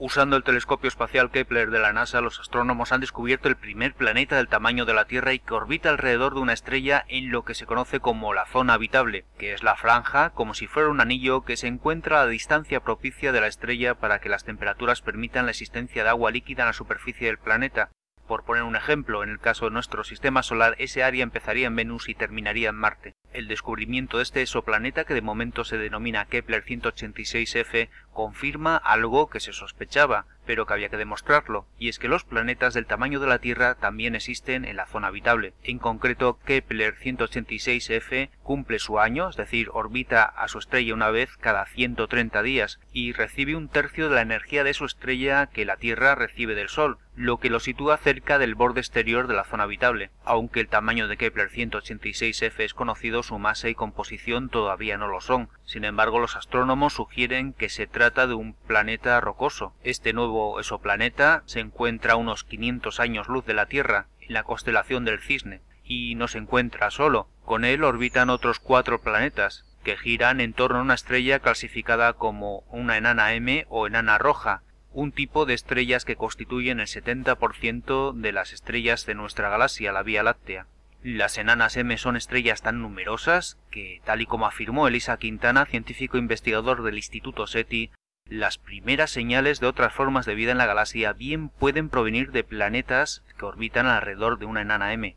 Usando el telescopio espacial Kepler de la NASA, los astrónomos han descubierto el primer planeta del tamaño de la Tierra y que orbita alrededor de una estrella en lo que se conoce como la zona habitable, que es la franja, como si fuera un anillo que se encuentra a distancia propicia de la estrella para que las temperaturas permitan la existencia de agua líquida en la superficie del planeta. Por poner un ejemplo, en el caso de nuestro sistema solar, ese área empezaría en Venus y terminaría en Marte. El descubrimiento de este exoplaneta, que de momento se denomina Kepler 186f, confirma algo que se sospechaba, pero que había que demostrarlo, y es que los planetas del tamaño de la Tierra también existen en la zona habitable. En concreto, Kepler 186f cumple su año, es decir, orbita a su estrella una vez cada 130 días, y recibe un tercio de la energía de su estrella que la Tierra recibe del Sol, lo que lo sitúa cerca del borde exterior de la zona habitable. Aunque el tamaño de Kepler 186f es conocido, su masa y composición todavía no lo son. Sin embargo, los astrónomos sugieren que se trata de un planeta rocoso. Este nuevo exoplaneta se encuentra a unos 500 años luz de la Tierra, en la constelación del Cisne, y no se encuentra solo. Con él orbitan otros cuatro planetas, que giran en torno a una estrella clasificada como una enana M o enana roja, un tipo de estrellas que constituyen el 70% de las estrellas de nuestra galaxia, la Vía Láctea. Las enanas M son estrellas tan numerosas que, tal y como afirmó Elisa Quintana, científico investigador del Instituto SETI, las primeras señales de otras formas de vida en la galaxia bien pueden provenir de planetas que orbitan alrededor de una enana M.